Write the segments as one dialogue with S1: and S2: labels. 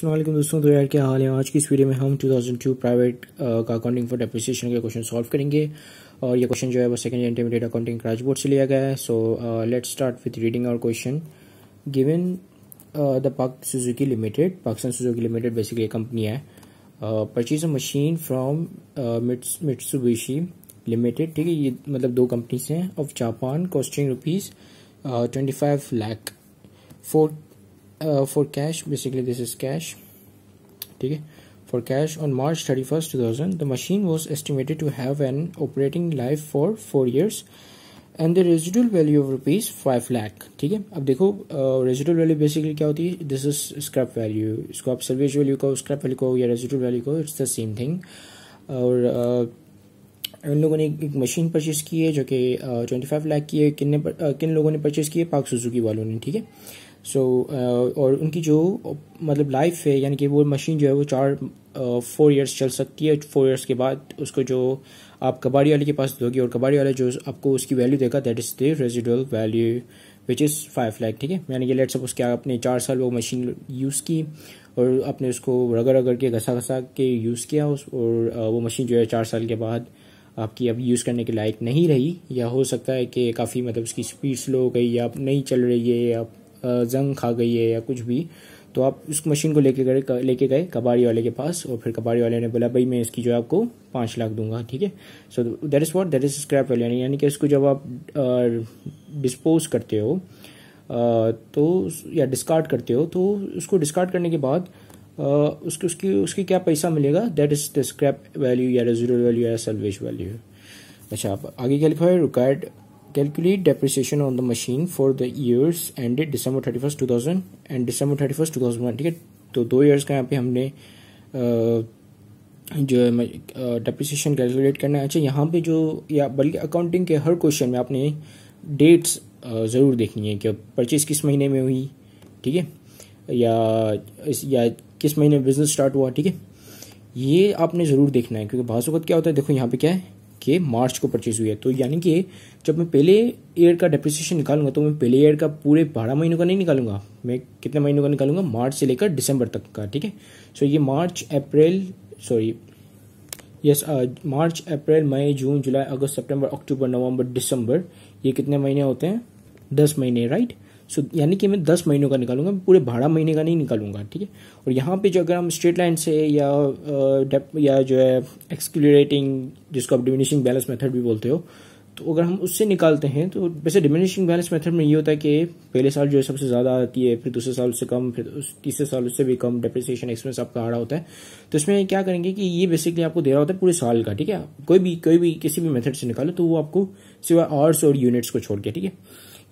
S1: अल्लाम दोस्तों तो यार क्या हाल है आज की इस वीडियो में हम 2002 प्राइवेट uh, का अकाउंटिंग फॉर डेप्रिसिएशन के क्वेश्चन सॉल्व करेंगे और ये क्वेश्चन जो है वो second intermediate accounting Karachi board से लिया गया है so let's start with reading our question given the Pak Suzuki limited Pakistan Suzuki limited basically company है purchase a machine from Mitsubishi limited ठीक है ये मतलब दो कंपनीज हैं of Japan costing rupees twenty five lakh four for cash basically this is cash ठीक है for cash on March thirty first two thousand the machine was estimated to have an operating life for four years and the residual value of rupees five lakh ठीक है अब देखो residual value basically क्या होती है this is scrap value इसको आप service value कहो स्क्रैप वैल्यू कहो या रेजिडल वैल्यू कहो इट्स द सेम थिंग और uh, उन लोगों ने एक मशीन परचेज की है जो कि ट्वेंटी फाइव लैख की है किन uh, किन लोगों ने परचेज की है पाक सुजुकी वालों ने ठीक है सो so, uh, और उनकी जो मतलब लाइफ है यानी कि वो मशीन जो है वो चार फोर uh, इयर्स चल सकती है फोर इयर्स के बाद उसको जो आप कबाड़ी वाले के पास दोगे और कबाड़ी वाले जो आपको उसकी वैल्यू देगा that is the residual value which is five lakh ठीक है यानी कि लेट सपोज कि आपने चार साल वो मशीन यूज़ की और आपने उसको रगड़ रगड़ के घसा घसा के यूज़ किया उस और uh, वो मशीन जो है चार साल के बाद आपकी अब यूज़ करने के लायक नहीं रही या हो सकता है कि काफ़ी मतलब उसकी स्पीड स्लो हो गई या आप नहीं चल रही है या आप जंग खा गई है या कुछ भी तो आप उस मशीन को लेके गए लेके गए कबाड़ी वाले के पास और फिर कबाड़ी वाले ने बोला भाई मैं इसकी जो है आपको पाँच लाख दूंगा ठीक है so that is what that is scrap value यानी कि इसको जब आप डिस्पोज करते हो तो या डिस्कार्ड करते हो तो उसको डिस्कार्ड करने के बाद उसकी उसकी उसकी क्या पैसा मिलेगा that is the scrap value या रेजुलर वैल्यू या सर्वेज वैल्यू अच्छा आप आगे क्या लिखा है required Calculate depreciation on the machine for the years ended December 31st 2000 and December thousand 2001 ठीक है तो दो ईयर्स का यहाँ पे हमने uh, जो है डेप्रिसिएशन कैलकुलेट करना है अच्छा यहाँ पे जो या बल्कि अकाउंटिंग के हर क्वेश्चन में आपने डेट्स ज़रूर देखनी है कि परचेज़ किस महीने में हुई ठीक है या इस या किस महीने बिज़नेस स्टार्ट हुआ ठीक है ये आपने ज़रूर देखना है क्योंकि बहुत क्या होता है देखो यहाँ पे क्या है के मार्च को परचेज हुई है तो यानी कि जब मैं पहले ईयर का डिप्रिसिएशन निकालूंगा तो मैं पहले ईयर का पूरे बारह महीनों का नहीं निकालूंगा मैं कितने महीनों का निकालूंगा मार्च से लेकर दिसंबर तक का ठीक है सो ये मार्च अप्रैल सॉरी यस uh, मार्च अप्रैल मई जून जुलाई अगस्त सितंबर अक्टूबर नवंबर दिसंबर ये कितने महीने होते हैं दस महीने राइट सो यानी कि मैं दस महीनों का निकालूंगा मैं पूरे बारह महीने का नहीं निकालूंगा ठीक है और यहाँ पे जो अगर हम स्ट्रेट लाइन से या डेप या जो है एक्सक्यूलेटिंग जिसको आप डिमिनिशिंग बैलेंस मेथड भी बोलते हो तो अगर हम उससे निकालते हैं तो वैसे डिमिनिशिंग बैलेंस मेथड में ये होता है कि पहले साल जो है सबसे ज़्यादा आती है फिर दूसरे साल उससे कम फिर तीसरे साल उससे भी कम डिप्रिसिएशन एक्सपेंस आपका आ रहा होता है तो इसमें क्या करेंगे कि ये बेसिकली आपको दे रहा होता है पूरे साल का ठीक है कोई भी कोई भी किसी भी मेथड से निकालो तो वो आपको सिवा आवर्स और यूनिट्स को छोड़ के ठीक है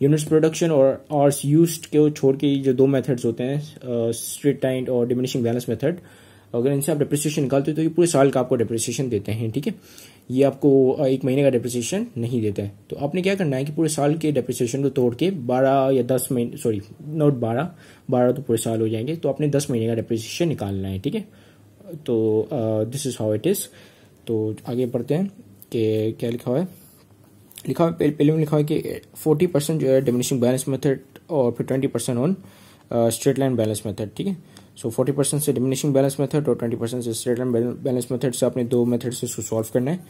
S1: यूनिट्स प्रोडक्शन और आर्स यूज को छोड़ के जो दो मेथड्स होते हैं स्ट्रेट टाइंड और डिमिनिशिंग बैलेंस मेथड अगर इनसे आप डिप्रिसिएशन निकालते हो तो ये पूरे साल का आपको डिप्रिसिएशन देते हैं ठीक है ये आपको एक महीने का डिप्रिसिएशन नहीं देता है तो आपने क्या करना है कि पूरे साल के डिप्रिसिएशन को तोड़ के बारह या दस महीने सॉरी नॉट बारह बारह तो पूरे साल हो जाएंगे तो आपने दस महीने का डिप्रिसिएशन निकालना है ठीक है तो this is how it is तो आगे बढ़ते हैं कि क्या लिखा हुआ है लिखा हुआ पहले में लिखा हुआ कि फोर्टी परसेंट जो है डिमिनिशिंग बैलेंस मेथड और फिर twenty percent on straight line balance method ठीक है सो फोर्टी परसेंट से डिमिनिशिंग बैलेंस मेथड और ट्वेंटी परसेंट से स्ट्रेट लाइन बैलेंस मेथड से अपने दो मेथड से उसको सॉल्व करना है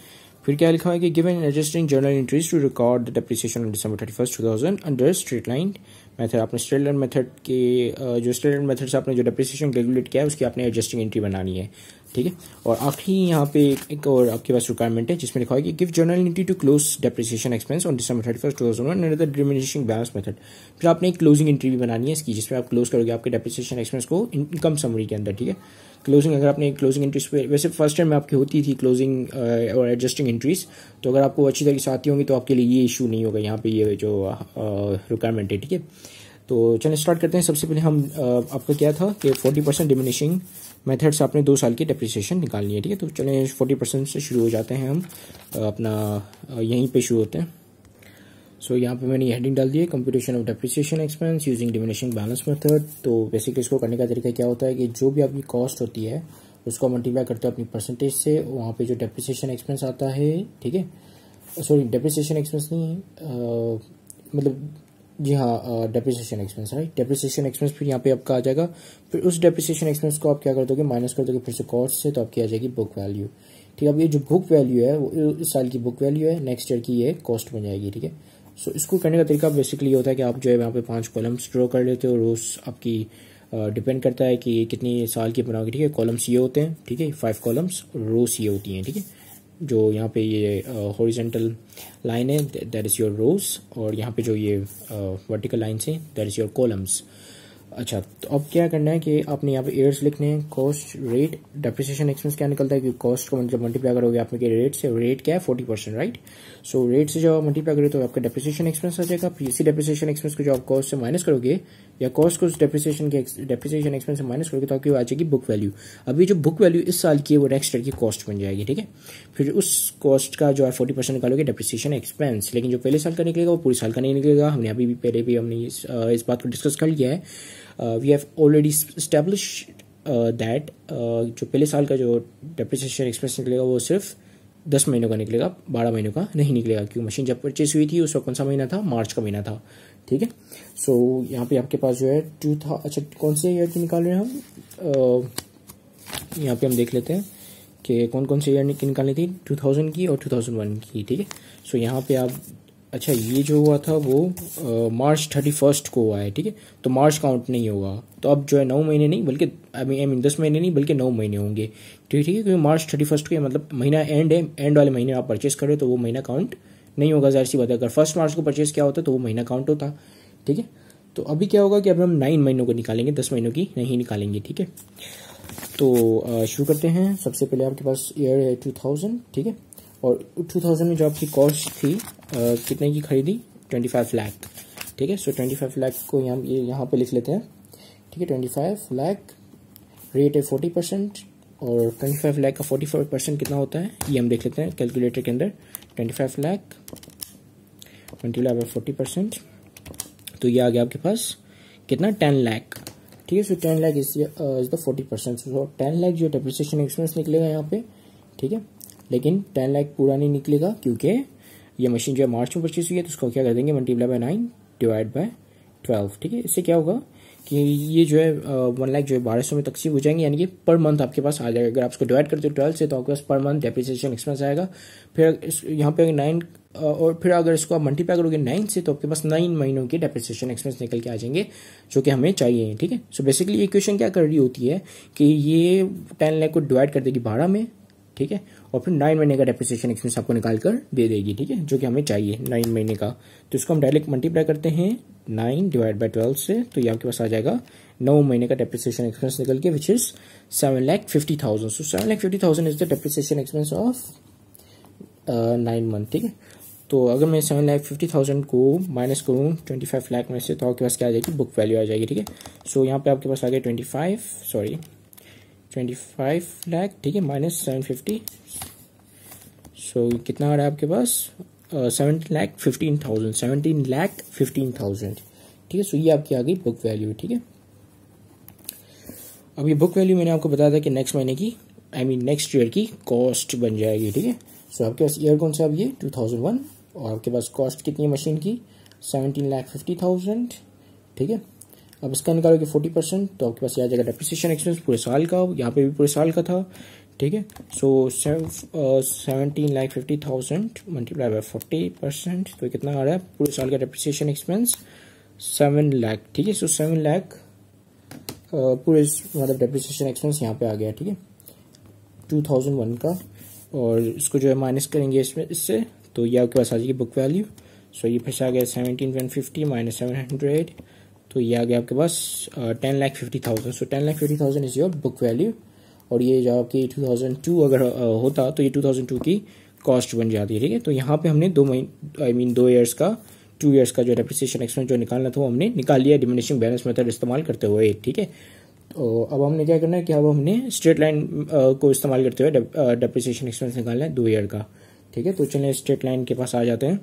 S1: फिर क्या लिखा है कि given adjusting journal entries to record the depreciation on December thirty first two thousand under straight line method आपने स्ट्रेट लाइन मेथड के uh, जो स्ट्रेट लाइन मेथड से आपने जो डिप्रिसिएशन कैलकुलेट किया है उसकी आपने एडजस्टिंग एंट्री बनानी है ठीक है और आखिरी यहाँ पे एक और आपके पास रिक्वायरमेंट है जिसमें लिखा है कि give journal entry to close depreciation expense on December thirty first two thousand one diminishing balance method फिर आपने एक क्लोजिंग एंट्री भी बनानी है इसकी जिसमें आप क्लोज करोगे आपके डेप्रिसिएशन एक्सपेंस को इनकम समरी के अंदर ठीक है क्लोजिंग अगर आपने क्लोजिंग एंट्रीज पे वैसे फर्स्ट टाइम आपकी होती थी क्लोजिंग और एडजस्टिंग एंट्रीज तो अगर आपको अच्छी तरीके से आती होंगी तो आपके लिए ये इशू नहीं होगा यहाँ पे ये जो रिक्वायरमेंट uh, है ठीक है तो चलिए स्टार्ट करते हैं सबसे पहले हम uh, आपका क्या था कि फोर्टी परसेंट डिमिनिशिंग मेथड से आपने दो साल की डिप्रिसिएशन निकालनी है ठीक है तो चलें फोर्टी परसेंट से शुरू हो जाते हैं हम अपना यहीं पे शुरू होते हैं सो so, यहाँ पे मैंने हेडिंग डाल दी है computation of depreciation expense using diminishing balance method तो बेसिकली इसको करने का तरीका क्या होता है कि जो भी आपकी कॉस्ट होती है उसको मल्टीप्लाई करते हो अपनी परसेंटेज से वहाँ पर जो डेप्रिसिएशन एक्सपेंस आता है ठीक है सॉरी डेप्रिसिएशन एक्सपेंस नहीं आ, मतलब जी हाँ depreciation expense right depreciation expense फिर यहाँ पे आपका आ जाएगा फिर उस डेप्रिसिएशन एक्सपेंस को आप क्या कर दोगे माइनस कर दोगे फिर से कॉस्ट से तो आपकी आ जाएगी बुक वैल्यू ठीक है अब ये जो बुक वैल्यू है वो इस साल की बुक वैल्यू है नेक्स्ट ईयर की ये कॉस्ट बन जाएगी ठीक है सो इसको करने का तरीका बेसिकली होता है कि आप जो है यहाँ पे पांच कॉलम्स ड्रॉ कर लेते हो रोज आपकी डिपेंड करता है कि ये कितनी साल की बनाओगे ठीक है कॉलम्स ये होते हैं ठीक है फाइव कॉलम्स रोज ये होती हैं ठीक है जो यहाँ पे ये हॉरिजेंटल लाइन है दैट इज़ योर रोज और यहाँ पे जो ये वर्टिकल लाइन्स हैं दैट इज़ योर कॉलम्स अच्छा तो अब क्या करना है कि आपने यहाँ पे एयर्स लिखने हैं कॉस्ट रेट डेप्रिसिएशन एक्सपेंस क्या निकलता है कि कॉस्ट को मतलब मल्टीप्लाई करोगे आपके रेट से रेट क्या है forty percent right so rate से जो आप मल्टीप्लाई करोगे तो आपका डेप्रिसिएशन एक्सपेंस आ जाएगा फिर इसी डेप्रिसिएशन एक्सपेंस को जो आप कॉस्ट से माइनस करोगे या कॉस्ट को डेप्रिसिएशन के डेप्रिसिएशन एक्सपेंस से माइनस करोगे तो आपकी आ जाएगी बुक वैल्यू अभी जो बुक वैल्यू इस साल की है वो नेक्स्ट ईयर की कॉस्ट बन जाएगी ठीक है फिर उस कॉस्ट का जो है फोर्टी परसेंट निकालोगे डेप्रिसिएशन एक्सपेंस लेकिन जो पहले साल का निकलेगा वो पूरे साल का नहीं निकलेगा हमने अभी भी पहले भी हमने इस बात को डिस्कस कर लिया है we have already establish that जो पहले साल का जो डेप्रिसिएशन एक्सपेंस निकलेगा वो सिर्फ दस महीनों का निकलेगा बारह महीनों का नहीं निकलेगा क्यों मशीन जब परचेज हुई थी उस वक्त कौन सा महीना था मार्च का महीना था ठीक है सो so, यहाँ पे आपके पास जो है टू था अच्छा कौन से ईयर की निकाल रहे हैं हम uh, यहाँ पे हम देख लेते हैं कि कौन कौन से ईयर निकालनी थी 2000 की और 2001 की ठीक है सो यहाँ पे आप अच्छा ये जो हुआ था वो मार्च थर्टी फर्स्ट को हुआ है ठीक है तो मार्च काउंट नहीं होगा तो अब जो है नौ महीने नहीं बल्कि आई मीन आई मीन दस महीने नहीं बल्कि नौ महीने होंगे ठीक ठीक है क्योंकि मार्च थर्टी फर्स्ट को मतलब महीना एंड है एंड वाले महीने आप परचेस करें तो वो महीना काउंट नहीं होगा जाहिर सी बात है अगर फर्स्ट मार्च को परचेस किया होता तो वो महीना काउंट होता ठीक है तो अभी क्या होगा कि अब हम नाइन महीनों को निकालेंगे दस महीनों की नहीं निकालेंगे ठीक है तो शुरू करते हैं सबसे पहले आपके पास ईयर है टू थाउजेंड ठीक है और टू थाउजेंड में जो आपकी कॉस्ट थी कितने की खरीदी ट्वेंटी फाइव लाख ठीक है सो ट्वेंटी फाइव लाख को यहाँ ये यहाँ पे लिख लेते हैं ठीक है ट्वेंटी फाइव लाख रेट है फोर्टी परसेंट और ट्वेंटी फाइव लाख का फोर्टी फाइव परसेंट कितना होता है ये हम देख लेते हैं कैलकुलेटर के अंदर twenty five lakh twenty lakh forty percent तो ये आ गया आपके पास कितना टेन लाख ठीक है so ten lakh is is the forty percent so ten lakh जो डेप्रिसिएशन एक्सपेंस निकलेगा यहाँ पे ठीक है लेकिन टेन लाख पूरा नहीं निकलेगा क्योंकि ये मशीन जो है मार्च में परचेज हुई है तो उसको क्या कर देंगे multiply by nine divide by twelve ठीक है इससे क्या होगा कि ये जो है वन लाख जो है बारह सौ में तकसीम हो जाएंगे यानी कि पर मंथ आपके पास आ जाएगा अगर आप इसको डिवाइड करते हो ट्वेल्व से तो आपके पास पर मंथ डेप्रिसिएशन एक्सपेंस आएगा फिर इस यहाँ पे नाइन और फिर अगर इसको आप मल्टीप्लाई करोगे नाइन से तो आपके पास नाइन महीनों के डेप्रिसिएशन एक्सपेंस निकल के आ जाएंगे जो कि हमें चाहिए ठीक है सो बेसिकली ये क्वेश्चन क्या कर रही होती है कि ये टेन लाख को डिवाइड कर देगी बारह में ठीक है और फिर नाइन महीने का डेप्रिसिएशन एक्सपेंस आपको निकाल कर दे देगी ठीक है जो कि हमें चाहिए नाइन महीने का तो इसको हम डायरेक्ट मल्टीप्लाई करते हैं नाइन डिवाइड बाई ट्वेल्व से तो ये आपके पास आ जाएगा नौ महीने का डेप्रिसिएशन एक्सपेंस निकल के which is seven lakh fifty thousand so seven lakh fifty thousand is the depreciation expense of nine month ठीक है तो अगर मैं सेवन लाख फिफ्टी थाउजेंड को माइनस करूँ ट्वेंटी फाइव लाख में से तो आपके पास क्या आ जाएगी बुक वैल्यू आ जाएगी ठीक है सो यहाँ पे आपके पास आ गया twenty five sorry twenty five lakh ठीक है माइनस सेवन फिफ्टी सो कितना आ रहा है आपके पास seventeen lakh fifteen thousand seventeen lakh fifteen thousand ठीक है सो ये आपकी आ गई बुक वैल्यू ठीक है अब ये बुक वैल्यू मैंने आपको बताया था कि नेक्स्ट महीने की आई मीन नेक्स्ट ईयर की कॉस्ट बन जाएगी ठीक है सो आपके पास ईयर कौन सा अब ये टू थाउजेंड वन और आपके पास कॉस्ट कितनी है मशीन की सेवनटीन लाख फिफ्टी थाउजेंड ठीक है अब इसका निकालोगे फोर्टी परसेंट तो आपके पास आ जाएगा डेप्रिसिएशन एक्सपेंस पूरे साल का यहाँ पे भी पूरे साल का था ठीक है so seventeen lakh fifty thousand multiply by forty percent तो कितना आ रहा है पूरे साल का डेप्रिसिएशन एक्सपेंस सेवन लाख ठीक है सो सेवन लाख पूरे मतलब डेप्रिसिएशन एक्सपेंस यहाँ पे आ गया ठीक है टू थाउजेंड वन का और इसको जो है माइनस करेंगे इसमें इससे तो ये आपके पास आ जाएगी बुक वैल्यू सो ये फिर आ गया seventeen one fifty minus seven hundred तो ये आ गया आपके पास ten lakh fifty thousand so ten lakh fifty thousand is your book value और ये जो आपकी टू थाउजेंड टू अगर होता तो ये टू थाउजेंड टू की कॉस्ट बन जाती है ठीक है तो यहाँ पे हमने दो महीने आई मीन दो ईयर्स का टू ईयर्स का जो डेप्रिसिएशन एक्सपेंस जो निकालना था वो हमने निकाल लिया डिमिनिशिंग बैलेंस मेथड इस्तेमाल करते हुए ठीक है तो अब हमने क्या करना है कि अब हमने स्ट्रेट लाइन को इस्तेमाल करते हुए डेप्रिसिएशन एक्सपेंस निकालना है दो ईयर का ठीक है तो चलिए स्ट्रेट लाइन के पास आ जाते हैं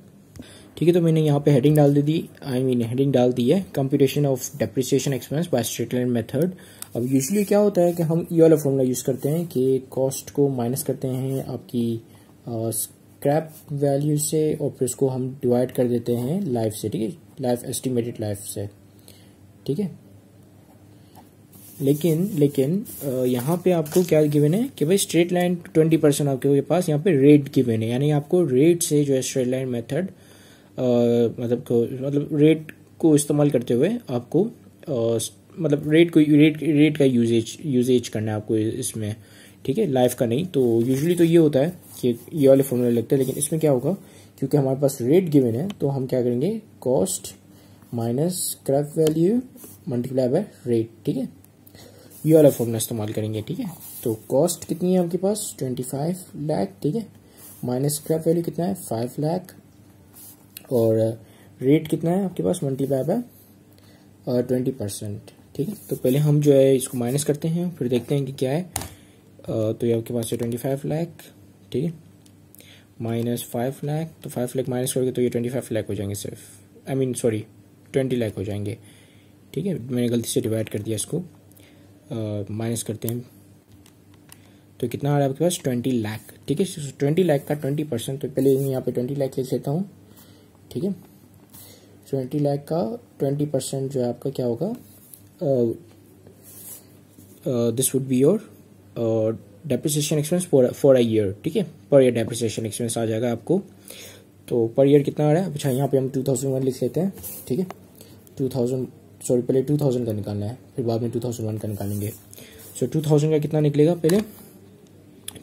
S1: ठीक है तो मैंने यहाँ पे हेडिंग डाल दी दी आई मीन हेडिंग डाल दी है computation of depreciation expense by straight line method अब यूजली क्या होता है कि हम ये वाला फॉर्मूला यूज़ करते हैं कि कॉस्ट को माइनस करते हैं आपकी स्क्रैप वैल्यू से और फिर उसको हम डिवाइड कर देते हैं लाइफ से ठीक है लाइफ एस्टिमेटेड लाइफ से ठीक है लेकिन लेकिन यहाँ पे आपको क्या गिवन है कि भाई स्ट्रेट लाइन ट्वेंटी परसेंट आपके पास यहाँ पे रेट गिवन है यानी आपको रेट से जो है स्ट्रेट लाइन मेथड मतलब मतलब रेट को इस्तेमाल करते हुए आपको आ, मतलब रेट को रेट रेट का यूजेज यूजेज करना है आपको इसमें ठीक है लाइफ का नहीं तो यूजुअली तो ये होता है कि ये वाले फॉर्मूला लगते हैं लेकिन इसमें क्या होगा क्योंकि हमारे पास रेट गिवन है तो हम क्या करेंगे cost minus scrap value multiply by rate ठीक है ये वाला फॉर्मूला इस्तेमाल करेंगे ठीक है तो कॉस्ट कितनी है आपके पास ट्वेंटी फाइव लाख ठीक है माइनस क्रैप वैल्यू कितना है फाइव लाख और रेट कितना है आपके पास मल्टीप्लाई बाय ट्वेंटी परसेंट ठीक है तो पहले हम जो है इसको माइनस करते हैं फिर देखते हैं कि क्या है uh, तो ये आपके पास है ट्वेंटी फाइव लाख ठीक है माइनस फाइव लाख तो फाइव लाख माइनस करोगे तो ये ट्वेंटी फाइव लाख हो जाएंगे सिर्फ I mean sorry twenty lakh हो जाएंगे ठीक है मैंने गलती से डिवाइड कर दिया इसको माइनस uh, करते हैं तो कितना आ रहा है आपके पास ट्वेंटी लाख ठीक है ट्वेंटी लाख का ट्वेंटी परसेंट तो पहले यहाँ पे ट्वेंटी लाख लिख लेता हूँ ठीक है ट्वेंटी लाख का ट्वेंटी परसेंट जो है आपका क्या होगा this would be your depreciation expense for a year ठीक है पर ईयर डेप्रिसिएशन एक्सपेंस आ जाएगा आपको तो पर ईयर कितना आ रहा है अच्छा यहाँ पे हम टू थाउजेंड वन लिख लेते हैं ठीक है टू थाउजेंड सॉरी पहले टू थाउजेंड का निकालना है फिर बाद में टू थाउजेंड वन का निकालेंगे सो टू थाउजेंड का कितना निकलेगा पहले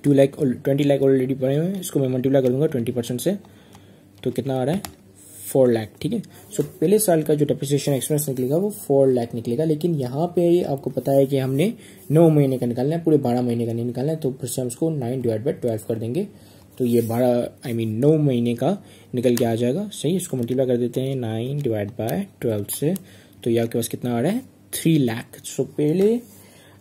S1: two lakh twenty lakh already पड़े हुए हैं इसको मैं मल्टीप्लाई करूँगा ट्वेंटी परसेंट से तो कितना आ रहा है फोर लाख ठीक है सो पहले साल का जो डेप्रिसिएशन एक्सपेंस निकलेगा वो फोर लाख निकलेगा लेकिन यहाँ पे आपको पता है कि हमने नौ महीने का निकालना है पूरे बारह महीने का नहीं निकालना है तो फिर से हम उसको नाइन डिवाइड बाई ट्वेल्व कर देंगे तो ये बारह आई मीन नौ महीने का निकल के आ जाएगा सही इसको मल्टीप्लाई कर देते हैं नाइन डिवाइड बाय ट्वेल्व से तो ये आपके पास कितना आ रहा है थ्री लाख सो पहले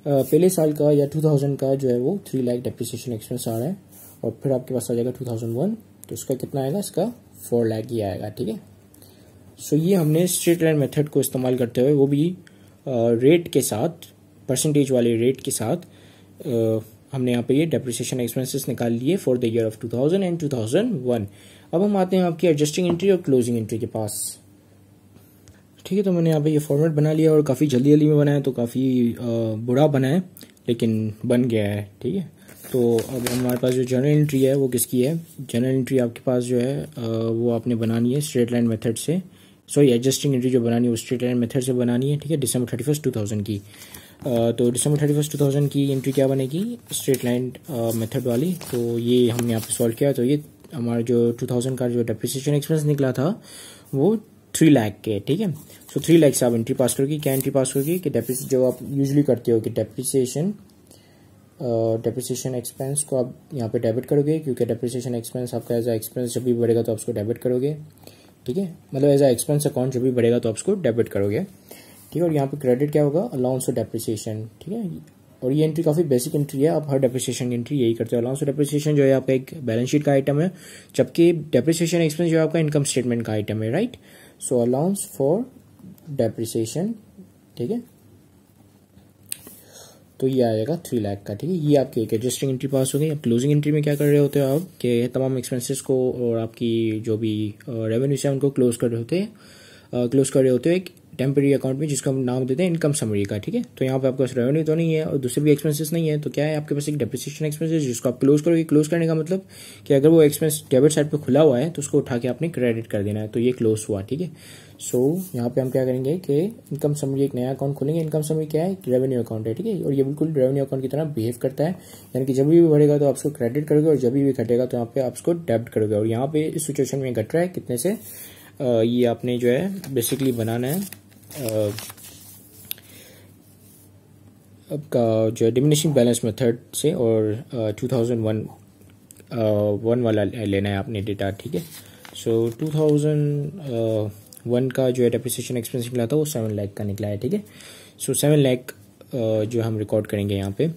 S1: पहले साल का या टू थाउजेंड का जो है वो थ्री लाख डेप्रिसिएशन एक्सपेंस आ रहा है और फिर आपके पास आ जाएगा टू थाउजेंड वन तो उसका कितना आएगा इसका फोर लैक ही आएगा ठीक है सो ये हमने स्ट्रेट लाइन मेथड को इस्तेमाल करते हुए वो भी रेट के साथ परसेंटेज वाले रेट के साथ हमने यहाँ पे ये डेप्रिसिएशन एक्सपेंसेस निकाल लिए फॉर द ईयर ऑफ 2000 एंड 2001 अब हम आते हैं आपकी एडजस्टिंग एंट्री और क्लोजिंग एंट्री के पास ठीक है तो मैंने यहाँ पे ये फॉर्मेट बना लिया और काफ़ी जल्दी जल्दी में बनाया तो काफ़ी बुरा बना है लेकिन बन गया है ठीक है तो अब हमारे पास जो जर्नल एंट्री है वो किसकी है जर्नल एंट्री आपके पास जो है वो आपने बनानी है स्ट्रेट लाइन मेथड से सॉरी एडजस्टिंग एंट्री जो बनानी है वो स्ट्रेट लाइन मेथड से बनानी है ठीक है December thirty first two thousand की तो December thirty first two thousand की एंट्री क्या बनेगी स्ट्रेट लाइन मेथड वाली तो ये हमने यहाँ सॉल्व किया तो ये हमारा जो टू थाउजेंड का जो डेप्रिसिएशन एक्सपेंस निकला था वो थ्री लाख के ठीक है सो थ्री लाख से आप एंट्री पास करोगे क्या एंट्री पास करोगे कि डेप्रिस जो आप यूजली करते हो कि डेप्रिसिएशन डेप्रिसिएशन एक्सपेंस को आप यहाँ पे डेबिट करोगे क्योंकि डेप्रिसिएशन एक्सपेंस आपका एज आ एक्सपेंस जब भी बढ़ेगा तो आप उसको डेबिट करोगे ठीक है मतलब एज आ एक्सपेंस अकाउंट जब भी बढ़ेगा तो आप उसको डेबिट करोगे ठीक है और यहाँ पे क्रेडिट क्या होगा अलाउंस और डेप्रिसिएशन ठीक है और ये एंट्री काफ़ी बेसिक एंट्री है आप हर डेप्रिसिएशन की एंट्री यही करते हो अलाउंस और डेप्रिसिएशन जो है आपका एक बैलेंस शीट का आइटम है जबकि डेप्रिसिएशन एक्सपेंस जो है आपका इनकम स्टेटमेंट का आइटम है right so allowance for depreciation ठीक है तो ये आएगा थ्री लाख का ठीक है ये आपकी एक एडजस्टिंग एंट्री पास हो गई अब क्लोजिंग एंट्री में क्या कर रहे होते हो आप कि तमाम एक्सपेंसेस को और आपकी जो भी रेवेन्यू uh, से उनको क्लोज कर रहे होते हैं uh, क्लोज कर रहे होते हो एक टेम्प्रेरी अकाउंट में जिसको हम नाम देते हैं इनकम समरी का ठीक है तो यहाँ पे आपके पास रेवेन्यू तो नहीं है और दूसरे भी एक्सपेंसेस नहीं है तो क्या है आपके पास एक डेप्रिसिएशन एक्सपेंसेस जिसको आप क्लोज करोगे क्लोज करने का मतलब कि अगर वो एक्सपेंस डेबिट साइड पे खुला हुआ है तो उसको उठा के आपने क्रेडिट कर देना है तो ये क्लोज हुआ ठीक है सो so, यहाँ पे हम क्या करेंगे कि इनकम समरी एक नया अकाउंट खोलेंगे इनकम समरी क्या है रेवेन्यू अकाउंट है ठीक है और ये बिल्कुल रेवेन्यू अकाउंट की तरह बिहेव करता है यानी कि जब भी बढ़ेगा तो आपको क्रेडिट करोगे और जब भी घटेगा तो यहाँ पे आपको डेबिट करोगे और यहाँ पे इस सिचुएशन में घट रहा है कितने से ये आपने जो है बेसिकली बनाना है आपका जो डिमिनिशिंग बैलेंस मेथड से और टू थाउजेंड वन वन वाला लेना है आपने डेटा ठीक है सो टू थाउजेंड वन का जो है डेप्रिसिएशन एक्सपेंस निकला था वो सेवन लैख का निकला है ठीक है सो सेवन लैख जो हम रिकॉर्ड करेंगे यहाँ पे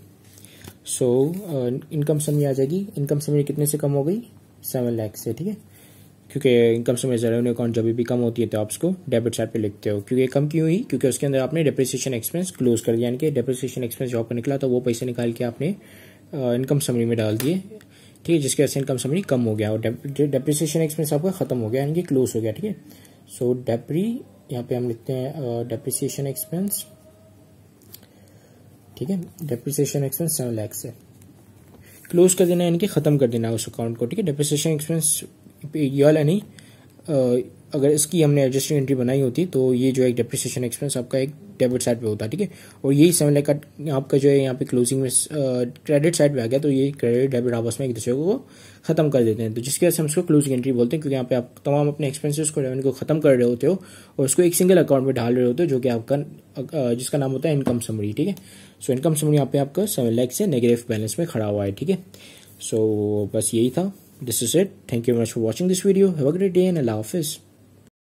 S1: सो इनकम समरी आ जाएगी इनकम समरी कितने से कम हो गई सेवन लैख से ठीक है क्योंकि इनकम से मेजर रेवन्यू अकाउंट जब भी कम होती है तो आप उसको डेबिट साइड पे लिखते हो क्योंकि कम क्यों हुई क्योंकि उसके अंदर आपने डेप्रिसिएशन एक्सपेंस क्लोज कर दिया यानी कि डेप्रिसिएशन एक्सपेंस जॉब पर निकला तो वो पैसे निकाल के आपने इनकम समरी में डाल दिए ठीक है जिसकी वजह से इनकम समरी कम हो गया और डेप्रिसिएशन एक्सपेंस आपका खत्म हो गया यानी कि क्लोज हो गया ठीक है सो डेप्री यहाँ पे हम लिखते हैं डेप्रिसिएशन एक्सपेंस ठीक है डेप्रिसिएशन एक्सपेंस सेवन लैक्स है क्लोज कर देना यानी कि खत्म कर देना उस अकाउंट को ठीक है डेप्रिसिएशन एक्सपेंस यानी अगर इसकी हमने एडजस्टिंग एंट्री बनाई होती तो ये जो है डिप्रिसिएशन एक्सपेंस आपका एक डेबिट साइड पे होता ठीक है और यही सेवन लाख का आपका जो है यहाँ पे क्लोजिंग में क्रेडिट साइड पे आ गया तो ये क्रेडिट डेबिट आपस में एक दूसरे को खत्म कर देते हैं तो जिसकी वजह से हम उसको क्लोजिंग एंट्री बोलते हैं क्योंकि यहाँ पे आप तमाम अपने एक्सपेंसिस को रेवेन्यू को खत्म कर रहे होते हो और उसको एक सिंगल अकाउंट में डाल रहे होते हो जो कि आपका जिसका नाम होता है इनकम समरी ठीक है सो इनकम समरी यहाँ पे आपका सेवन लाख से नेगेटिव बैलेंस में खड़ा हुआ है ठीक है सो बस यही था this is it thank you very much for watching this video have a great day and allah hafiz